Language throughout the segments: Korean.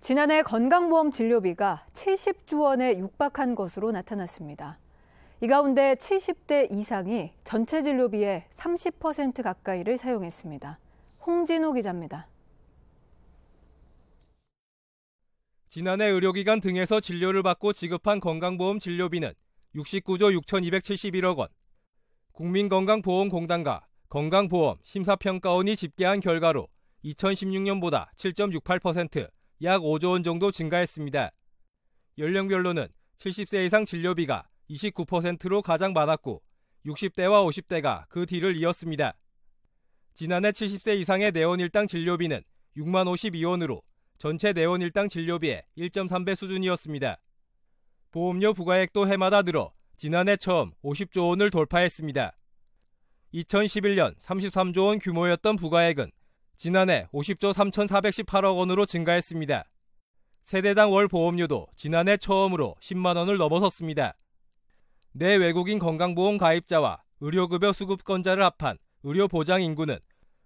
지난해 건강보험 진료비가 70조 원에 육박한 것으로 나타났습니다. 이 가운데 70대 이상이 전체 진료비의 30% 가까이를 사용했습니다. 홍진호 기자입니다. 지난해 의료기관 등에서 진료를 받고 지급한 건강보험 진료비는 69조 6,271억 원. 국민건강보험공단과 건강보험 심사평가원이 집계한 결과로 2016년보다 7.68%, 약 5조 원 정도 증가했습니다. 연령별로는 70세 이상 진료비가 29%로 가장 많았고 60대와 50대가 그 뒤를 이었습니다. 지난해 70세 이상의 내원 일당 진료비는 6만 52원으로 전체 내원 일당 진료비의 1.3배 수준이었습니다. 보험료 부과액도 해마다 늘어 지난해 처음 50조 원을 돌파했습니다. 2011년 33조 원 규모였던 부가액은 지난해 50조 3,418억 원으로 증가했습니다. 세대당 월 보험료도 지난해 처음으로 10만 원을 넘어섰습니다. 내 외국인 건강보험 가입자와 의료급여 수급권자를 합한 의료보장 인구는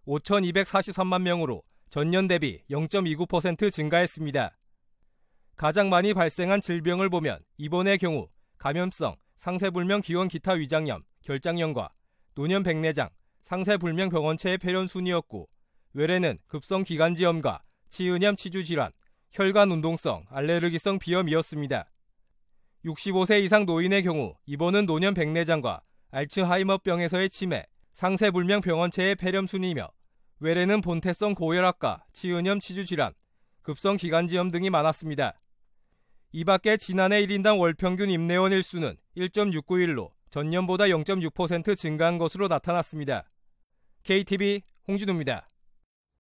5,243만 명으로 전년 대비 0.29% 증가했습니다. 가장 많이 발생한 질병을 보면 이번의 경우 감염성, 상세불명 기원 기타 위장염, 결장염과 노년 백내장, 상세불명 병원체의 폐렴 순이었고 외래는 급성기관지염과 치은염 치주질환, 혈관운동성, 알레르기성 비염이었습니다. 65세 이상 노인의 경우 입원은 노년 백내장과 알츠하이머병에서의 치매, 상세불명 병원체의 폐렴순이며 외래는 본태성 고혈압과 치은염 치주질환, 급성기관지염 등이 많았습니다. 이 밖에 지난해 1인당 월평균 임내원 일수는 1.691로 전년보다 0.6% 증가한 것으로 나타났습니다. KTV 홍진우입니다.